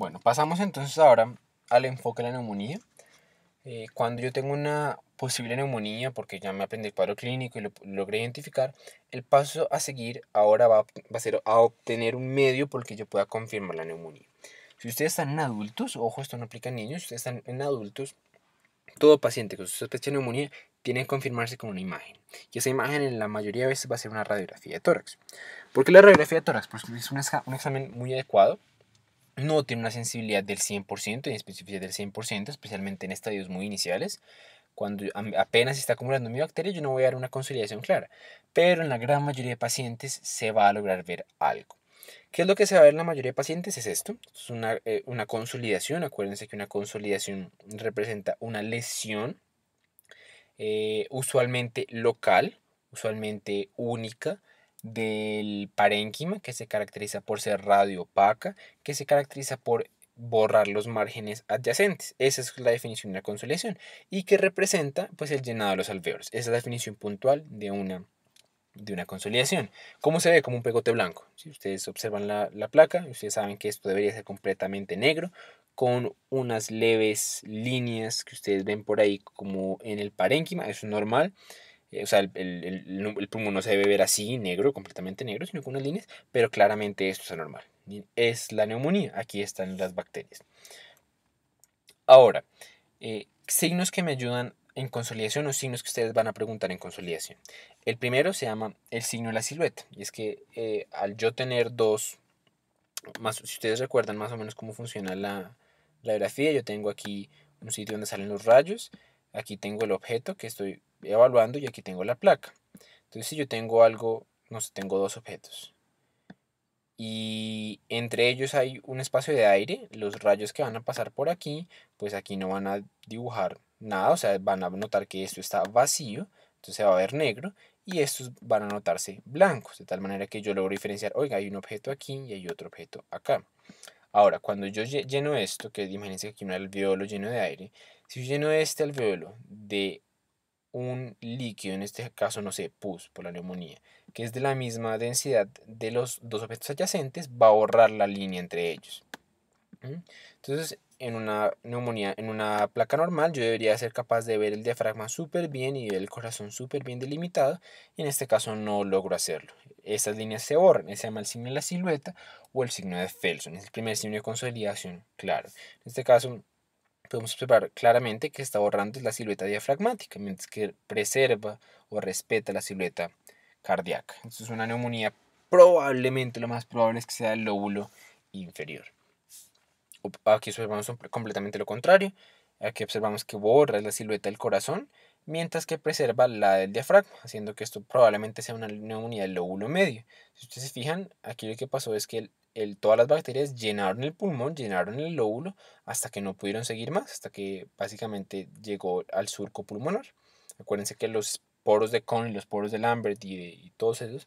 Bueno, pasamos entonces ahora al enfoque de la neumonía. Eh, cuando yo tengo una posible neumonía, porque ya me aprendí el cuadro clínico y lo, logré identificar, el paso a seguir ahora va, a ser a obtener un medio por el que yo pueda confirmar la neumonía. Si ustedes están en adultos, ojo, esto no aplica a niños, si ustedes están en adultos, todo paciente con sospecha de neumonía tiene que confirmarse con una imagen. Y esa imagen en la mayoría de veces va a ser una radiografía de tórax. ¿Por qué la radiografía de tórax? Porque es un, examen muy adecuado no tiene una sensibilidad del 100% y especificidad del 100%, especialmente en estadios muy iniciales. Cuando apenas se está acumulando mi bacteria, yo no voy a dar una consolidación clara, pero en la gran mayoría de pacientes se va a lograr ver algo. ¿Qué es lo que se va a ver en la mayoría de pacientes? Es esto, es una, eh, consolidación, acuérdense que una consolidación representa una lesión eh, usualmente local, usualmente única, del parénquima, que se caracteriza por ser radio opaca, que se caracteriza por borrar los márgenes adyacentes. Esa es la definición de una consolidación y que representa pues el llenado de los alveolos. Esa es la definición puntual de una de una consolidación. ¿Cómo se ve? Como un pegote blanco. Si ustedes observan la, la placa, ustedes saben que esto debería ser completamente negro, con unas leves líneas que ustedes ven por ahí como en el parénquima, eso es normal. Eh, o sea, el, el, pulmón no se debe ver así, negro, completamente negro, sino con unas líneas, pero claramente esto es anormal. Es la neumonía, aquí están las bacterias. Ahora, eh, signos que me ayudan en consolidación o signos que ustedes van a preguntar en consolidación. El primero se llama el signo de la silueta, y es que eh, al yo tener dos, más, si ustedes recuerdan más o menos cómo funciona la, la grafía, yo tengo aquí un sitio donde salen los rayos, Aquí tengo el objeto que estoy evaluando y aquí tengo la placa. Entonces si yo tengo algo, no sé, tengo dos objetos. Y entre ellos hay un espacio de aire, los rayos que van a pasar por aquí, pues aquí no van a dibujar nada, o sea, van a notar que esto está vacío, entonces va a ver negro, y estos van a notarse blancos, de tal manera que yo logro diferenciar, oiga, hay un objeto aquí y hay otro objeto acá. Ahora, cuando yo lleno esto, que imagínense aquí un alveolo lleno de aire, si yo lleno este alveolo de un líquido, en este caso, no sé, pus por la neumonía, que es de la misma densidad de los dos objetos adyacentes, va a borrar la línea entre ellos. Entonces, en una neumonía, en una placa normal, yo debería ser capaz de ver el diafragma súper bien y ver el corazón súper bien delimitado, y en este caso no logro hacerlo. Estas líneas se borran, se llama el signo de la silueta o el signo de Felson, es el primer signo de consolidación claro. En este caso podemos observar claramente que está borrando la silueta diafragmática, mientras que preserva o respeta la silueta cardíaca. es una neumonía probablemente lo más probable es que sea el lóbulo inferior. Aquí observamos completamente lo contrario. Aquí observamos que borra la silueta del corazón mientras que preserva la del diafragma, haciendo que esto probablemente sea una unidad del lóbulo medio. Si ustedes se fijan, aquí lo que pasó es que el, todas las bacterias llenaron el pulmón, llenaron el lóbulo, hasta que no pudieron seguir más, hasta que básicamente llegó al surco pulmonar. Acuérdense que los poros de y los poros de Lambert y, todos esos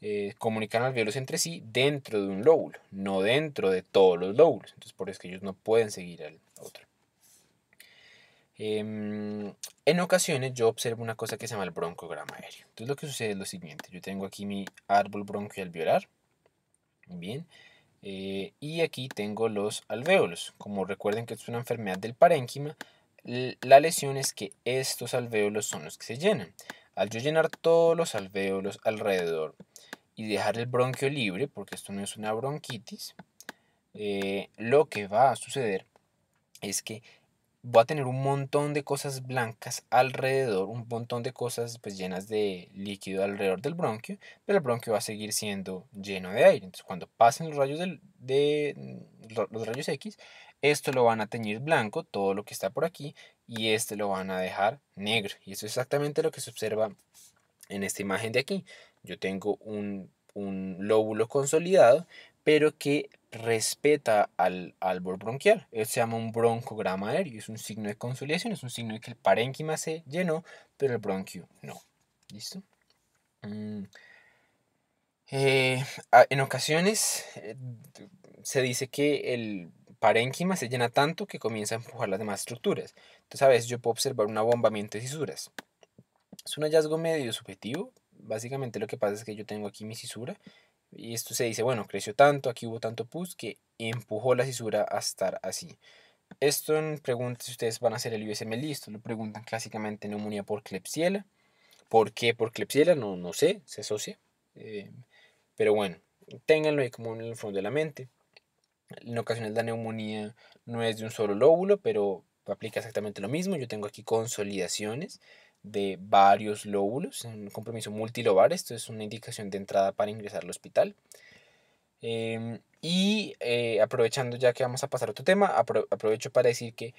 eh, comunican alveolos entre sí dentro de un lóbulo, no dentro de todos los lóbulos. Entonces, por eso que ellos no pueden seguir al otro. Em, en ocasiones yo observo una cosa que se llama el broncograma aéreo. Entonces lo que sucede es lo siguiente. Yo tengo aquí mi árbol violar Bien. Eh, y aquí tengo los alvéolos. Como recuerden que es una enfermedad del parénquima, la lesión es que estos alvéolos son los que se llenan. Al yo llenar todos los alvéolos alrededor y dejar el bronquio libre, porque esto no es una bronquitis, eh, lo que va a suceder es que voy a tener un montón de cosas blancas alrededor, un montón de cosas pues llenas de líquido alrededor del bronquio, pero el bronquio va a seguir siendo lleno de aire. Entonces cuando pasen los rayos, de, mm, los rayos X, esto lo van a teñir blanco, todo lo que está por aquí, y este lo van a dejar negro. Y eso es exactamente lo que se observa en esta imagen de aquí. Yo tengo un, un lóbulo consolidado, pero que respeta al árbol bronquial. se llama un broncograma aéreo, es un signo de consolidación, es un signo de que el parénquima se llenó, pero el bronquio no. ¿Listo? Mm. Eh, en ocasiones eh, se dice que el parénquima se llena tanto que comienza a empujar las demás estructuras. Entonces a veces yo puedo observar un abombamiento de cisuras Es un hallazgo medio subjetivo. Básicamente lo que pasa es que yo tengo aquí mi cisura y esto se dice, bueno, creció tanto, aquí hubo tanto pus que empujó la cisura a estar así. Esto en preguntas si ustedes van a hacer el USM listo, lo preguntan clásicamente neumonía por Klebsiella. ¿Por qué por Klebsiella? No, no sé, se asocia. Eh, pero bueno, tenganlo ahí como en el fondo de la mente. En ocasiones la neumonía no es de un solo lóbulo, pero aplica exactamente lo mismo. Yo tengo aquí consolidaciones de varios lóbulos, un compromiso multilobar, esto es una indicación de entrada para ingresar al hospital. Em, y eh, aprovechando ya que vamos a pasar a otro tema, aprovecho para decir que,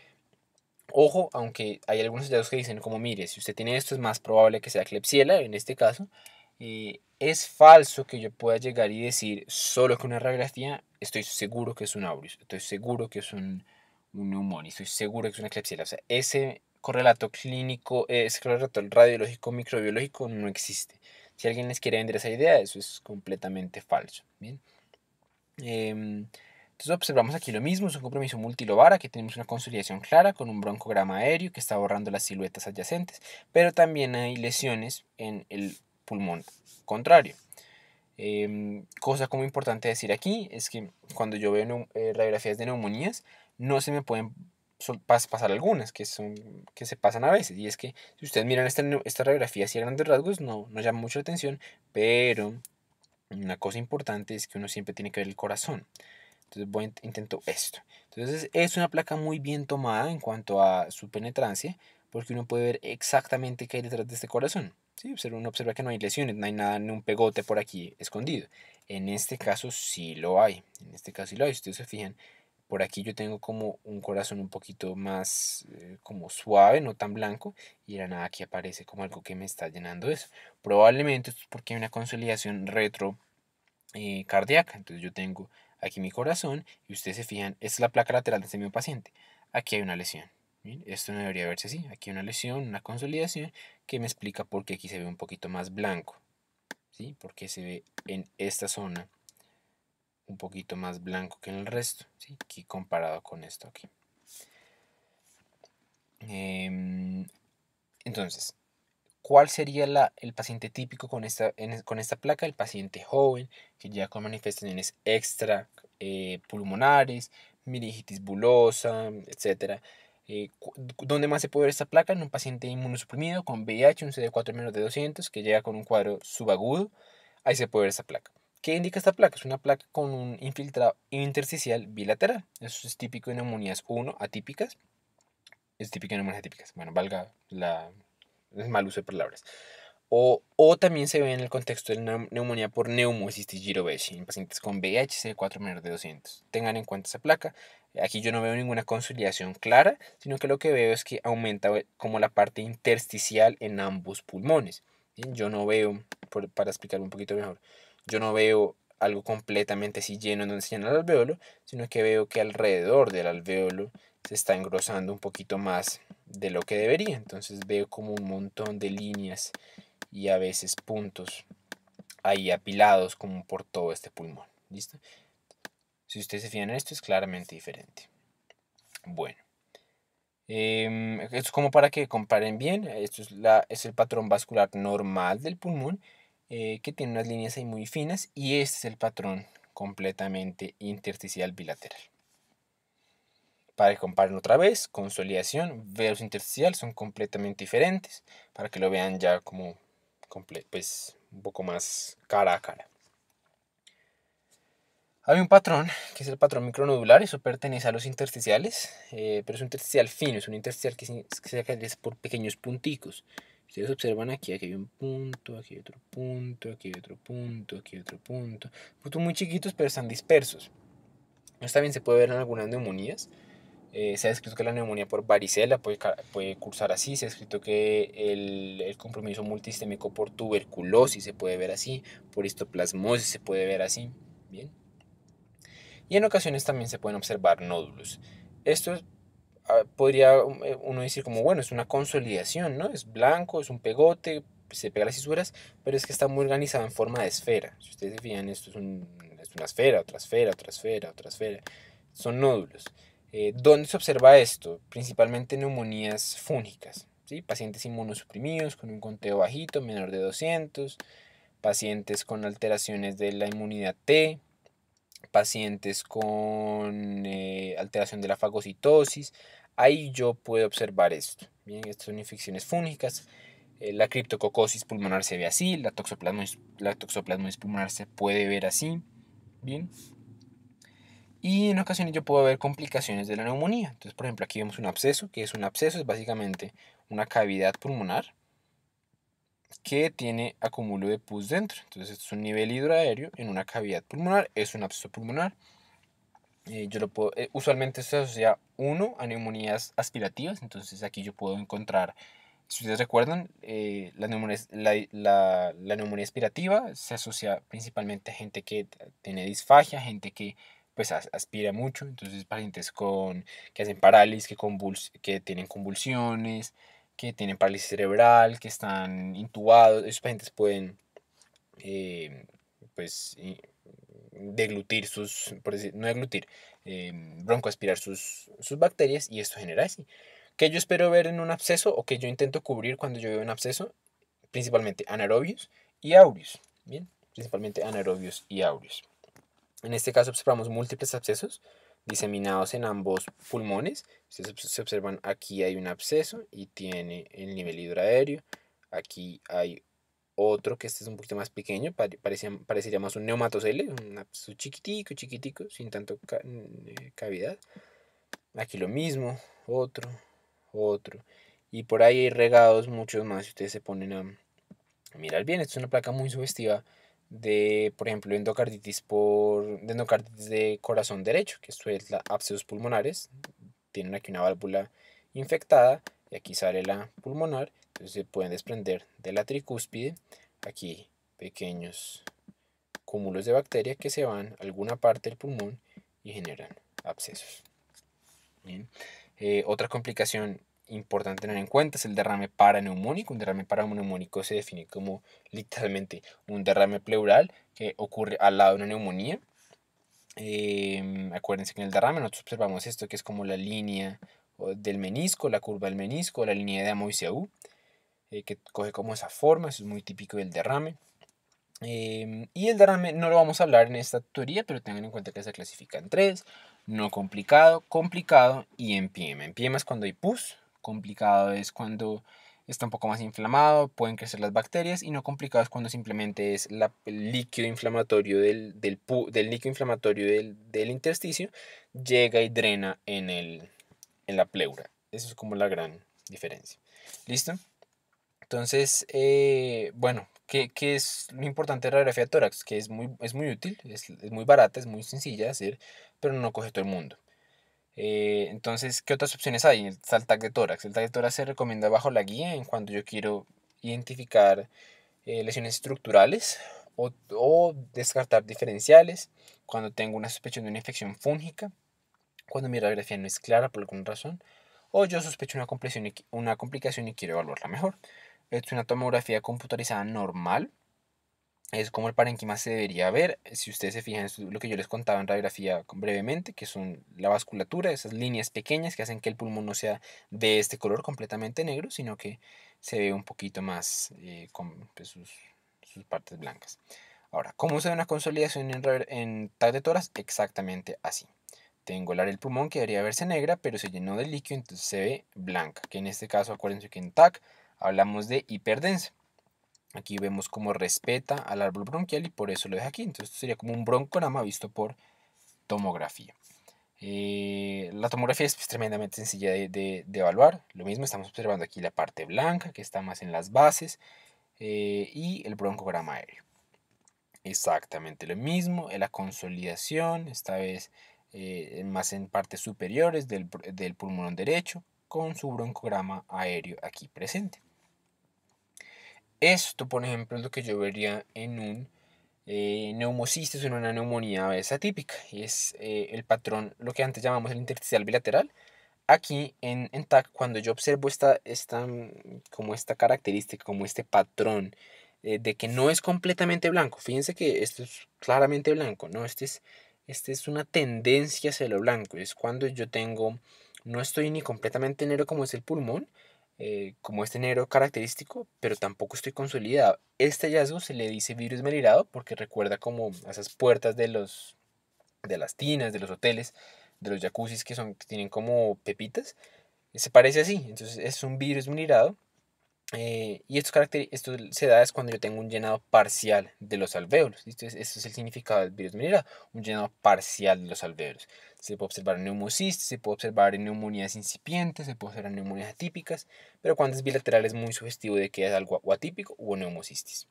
ojo, aunque hay algunos hallazgos que dicen como, mire, si usted tiene esto es más probable que sea clepsiela, en este caso, eh, es falso que yo pueda llegar y decir solo que una radiografía estoy seguro que es un aureus, estoy seguro que es un, un Y estoy seguro que es una clepsiela. O sea, ese, correlato clínico, eh, es correlato radiológico, microbiológico no existe. Si alguien les quiere vender esa idea, eso es completamente falso. Bien. Em, entonces observamos aquí lo mismo, es un compromiso multilobar, aquí tenemos una consolidación clara con un broncograma aéreo que está borrando las siluetas adyacentes, pero también hay lesiones en el pulmón contrario. Em, cosa como importante decir aquí es que cuando yo veo eh, radiografías de neumonías, no se me pueden pasar algunas que, son, que se pasan a veces. Y es que si ustedes miran esta, esta radiografía así a grandes rasgos, no, no llama mucho la atención, pero una cosa importante es que uno siempre tiene que ver el corazón. Entonces voy, intento esto. Entonces es una placa muy bien tomada en cuanto a su penetrancia, porque uno puede ver exactamente qué hay detrás de este corazón. ¿sí? Uno observa que no hay lesiones, no hay nada, ni un pegote por aquí escondido. En este caso sí lo hay. En este caso sí lo hay. Si ustedes se fijan, por aquí yo tengo como un corazón un poquito más eh, como suave, no tan blanco. Y la nada aquí aparece como algo que me está llenando eso. Probablemente es porque hay una consolidación retro eh, cardíaca. Entonces yo tengo aquí mi corazón y ustedes se fijan, esta es la placa lateral de este mismo paciente. Aquí hay una lesión. esto no debería verse así. Aquí hay una lesión, una consolidación que me explica por qué aquí se ve un poquito más blanco. ¿sí? Porque se ve en esta zona un poquito más blanco que en el resto, ¿sí? comparado con esto aquí. Em, entonces, ¿cuál sería la, el paciente típico con esta, con esta placa? El paciente joven, que ya con manifestaciones extra eh, pulmonares, mirigitis bulosa, etc. Eh, ¿Dónde más se puede ver esta placa? En un paciente inmunosuprimido con VIH, un CD4 menos de 200, que llega con un cuadro subagudo. Ahí se puede ver esta placa. ¿Qué indica esta placa? Es una placa con un infiltrado intersticial bilateral. Eso es típico en neumonías 1 atípicas. Es típico en neumonías atípicas. Bueno, valga la... es mal uso de palabras. O, o, también se ve en el contexto de neumonía por neumocistis girovesi en pacientes con VIH C4 menor de 200. Tengan en cuenta esa placa. Aquí yo no veo ninguna consolidación clara, sino que lo que veo es que aumenta eh, como la parte intersticial en ambos pulmones. Yo no veo, para explicar un poquito mejor, yo no veo algo completamente así lleno en donde se llena el alveolo, sino que veo que alrededor del alveolo se está engrosando un poquito más de lo que debería. Entonces veo como un montón de líneas y a veces puntos ahí apilados como por todo este pulmón. Si ustedes se fijan en esto es claramente diferente. Bueno. Em, esto es como para que comparen bien. Esto es, la, es el patrón vascular normal del pulmón eh, que tiene unas líneas ahí muy finas y este es el patrón completamente intersticial bilateral. Para que otra vez, consolidación versus intersticial son completamente diferentes para que lo vean ya como pues, un poco más cara a cara. Hay un patrón, que es el patrón micronodular, eso pertenece a los intersticiales, eh, pero es un intersticial fino, es un intersticial que se, que por pequeños punticos. Ustedes observan aquí, aquí hay un punto, aquí hay otro punto, aquí hay otro punto, aquí hay otro punto. Puntos muy chiquitos, pero están dispersos. Esto también se puede ver en algunas neumonías. Eh, se ha escrito que la neumonía por varicela puede, cursar así, se ha escrito que el, compromiso multistémico por tuberculosis se puede ver así, por histoplasmosis se puede ver así, ¿bien? Y en ocasiones también se pueden observar nódulos. Estos podría um, eh, uno decir como, bueno, es una consolidación, ¿no? Es blanco, es un pegote, se pega las fisuras, pero es que está muy organizada en forma de esfera. Si ustedes fijan, esto es, una esfera, otra esfera, otra esfera, otra esfera. Son nódulos. Eh, ¿Dónde se observa esto? Principalmente en neumonías fúngicas. ¿sí? Pacientes inmunosuprimidos con un conteo bajito, menor de 200. Pacientes con alteraciones de la inmunidad T, pacientes con eh, alteración de la fagocitosis. Ahí yo puedo observar esto. Bien, estas son infecciones fúngicas. Eh, la criptococosis pulmonar se ve así, la toxoplasmosis, la pulmonar se puede ver así. Bien. Y en ocasiones yo puedo ver complicaciones de la neumonía. Entonces, por ejemplo, aquí vemos un absceso, que es un absceso, es básicamente una cavidad pulmonar que tiene acumulo de pus dentro. Entonces, esto es un nivel hidroaéreo en una cavidad pulmonar, es un absceso pulmonar. Eh, yo lo puedo, eh, usualmente se asocia uno a neumonías aspirativas, entonces aquí yo puedo encontrar, si ustedes recuerdan, eh, la, neumonía, la, aspirativa se asocia principalmente a gente que tiene disfagia, gente que pues aspira mucho, entonces pacientes con, que hacen parálisis, que, que tienen convulsiones, que tienen parálisis cerebral, que están intubados, esos pacientes pueden eh, pues deglutir sus, por decir, no deglutir, eh, broncoaspirar sus, bacterias y esto genera así. ¿Qué yo espero ver en un absceso o que yo intento cubrir cuando yo veo un absceso? Principalmente anaerobios y áureos, ¿bien? Principalmente anaerobios y áureos. En este caso observamos múltiples abscesos diseminados en ambos pulmones. Ustedes se observan aquí hay un absceso y tiene el nivel hidroaéreo. Aquí hay otro que este es un poquito más pequeño, parecía, parecería más un neumatocele, un absceso chiquitico, chiquitico, sin tanto eh, cavidad. Aquí lo mismo, otro, otro. Y por ahí hay regados muchos más. ustedes se ponen a mirar bien, esto es una placa muy sugestiva de, por ejemplo, endocarditis por de endocarditis de corazón derecho, que esto es la abscesos pulmonares. Tienen aquí una válvula infectada y aquí sale la pulmonar, entonces se pueden desprender de la tricúspide aquí pequeños cúmulos de bacteria que se van a alguna parte del pulmón y generan abscesos. Bien. Eh, otra complicación importante tener en cuenta es el derrame paraneumónico. Un derrame paraneumónico se define como literalmente un derrame pleural que ocurre al lado de una neumonía. Em, acuérdense que en el derrame nosotros observamos esto que es como la línea del menisco, la curva del menisco, la línea de Amo eh, que coge como esa forma, eso es muy típico del derrame. Em, y el derrame no lo vamos a hablar en esta teoría, pero tengan en cuenta que se clasifica en tres, no complicado, complicado y empiema. Empiema es cuando hay pus, Complicado es cuando está un poco más inflamado, pueden crecer las bacterias y no complicado es cuando simplemente es la, el líquido inflamatorio del, del, del inflamatorio del, intersticio llega y drena en, la pleura. Eso es como la gran diferencia. ¿Listo? Entonces, eh, bueno, ¿qué, es lo importante de la radiografía tórax? Que es muy, es muy útil, es, es muy barata, es muy sencilla de hacer, pero no coge todo el mundo. Eh, entonces, ¿qué otras opciones hay? Está el tag de tórax. El tag de tórax se recomienda bajo la guía en cuando yo quiero identificar eh, lesiones estructurales o, descartar diferenciales cuando tengo una sospecha de una infección fúngica, cuando mi radiografía no es clara por alguna razón, o yo sospecho una, una complicación y quiero evaluarla mejor. Es una tomografía computarizada normal es como el parénquima se debería ver. Si ustedes se fijan, en lo que yo les contaba en radiografía brevemente, que son la vasculatura, esas líneas pequeñas que hacen que el pulmón no sea de este color completamente negro, sino que se ve un poquito más eh, con pues, sus, partes blancas. Ahora, ¿cómo se ve una consolidación en, en de toras? Exactamente así. Tengo el área del pulmón que debería verse negra, pero se llenó de líquido, entonces se ve blanca, que en este caso, acuérdense que en TAC hablamos de hiperdensa. Aquí vemos cómo respeta al árbol bronquial y por eso lo deja aquí. Entonces esto sería como un broncograma visto por tomografía. Eh, la tomografía es pues, tremendamente sencilla de, evaluar. Lo mismo estamos observando aquí la parte blanca que está más en las bases eh, y el broncograma aéreo. Exactamente lo mismo, la consolidación, esta vez eh, más en partes superiores del, del pulmón derecho con su broncograma aéreo aquí presente. Esto, por ejemplo, es lo que yo vería en un eh, en una neumonía a atípica. Y es eh, el patrón, lo que antes llamamos el intersticial bilateral. Aquí en, en TAC, cuando yo observo esta, esta, mm, como esta característica, como este patrón eh, de que no es completamente blanco, fíjense que esto es claramente blanco, ¿no? Este es, este es una tendencia hacia lo blanco. Es cuando yo tengo, no estoy ni completamente negro como es el pulmón, eh, como este negro característico, pero tampoco estoy consolidado. Este hallazgo se le dice virus melirado porque recuerda como esas puertas de, los, de las tinas, de los hoteles, de los jacuzzis que, son, que tienen como pepitas. Se parece así, entonces es un virus melirado eh, y esto, se da es cuando yo tengo un llenado parcial de los alvéolos. esto es el significado del virus medirado, un llenado parcial de los alvéolos. Se puede observar en se puede observar en neumonías incipientes, se puede observar neumonías atípicas, pero cuando es bilateral es muy sugestivo de que es algo atípico o neumocistis.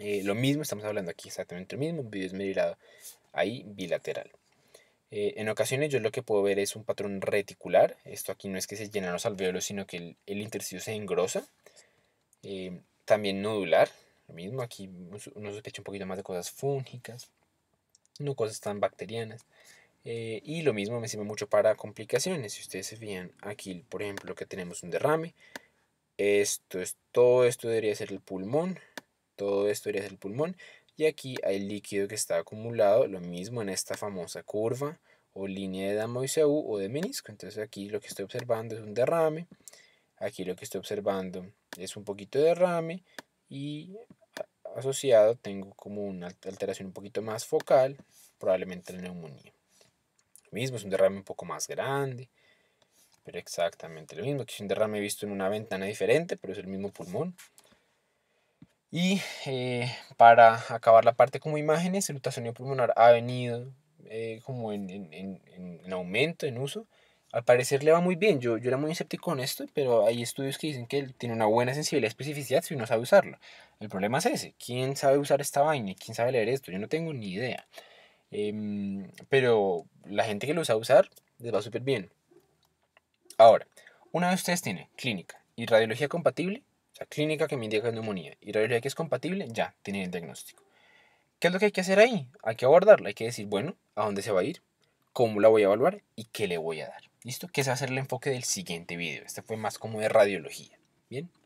Eh, lo mismo, estamos hablando aquí exactamente lo mismo, virus medirado ahí bilateral. Eh, en ocasiones yo lo que puedo ver es un patrón reticular. Esto aquí no es que se llenan los alveolos sino que el, el intersticio se engrosa. Eh, también nodular, lo mismo. Aquí uno sospecha un poquito más de cosas fúngicas, no cosas tan bacterianas. Eh, y lo mismo me sirve mucho para complicaciones. Si ustedes se fijan aquí, por ejemplo, que tenemos un derrame. Esto es todo esto debería ser el pulmón. Todo esto debería ser el pulmón y aquí hay líquido que está acumulado, lo mismo en esta famosa curva o línea de Damoiseau o de menisco. Entonces aquí lo que estoy observando es un derrame, aquí lo que estoy observando es un poquito de derrame y asociado tengo como una alteración un poquito más focal, probablemente la neumonía. Lo mismo es un derrame un poco más grande, pero exactamente lo mismo, que es un derrame visto en una ventana diferente, pero es el mismo pulmón. Y eh, para acabar la parte como imágenes, el ultrasonido pulmonar ha venido eh, como en, en, en, en, aumento, en uso. Al parecer le va muy bien. Yo, yo era muy escéptico con esto, pero hay estudios que dicen que tiene una buena sensibilidad y especificidad si uno sabe usarlo. El problema es ese. ¿Quién sabe usar esta vaina? ¿Quién sabe leer esto? Yo no tengo ni idea. Em, pero la gente que lo sabe usar les va súper bien. Ahora, una vez ustedes tiene clínica y radiología compatible, o sea, clínica que me indica neumonía y radiología que es compatible, ya, tiene el diagnóstico. ¿Qué es lo que hay que hacer ahí? Hay que abordarlo, hay que decir, bueno, ¿a dónde se va a ir? ¿Cómo la voy a evaluar? ¿Y qué le voy a dar? ¿Listo? Que ese va a ser el enfoque del siguiente video. Este fue más como de radiología. ¿Bien?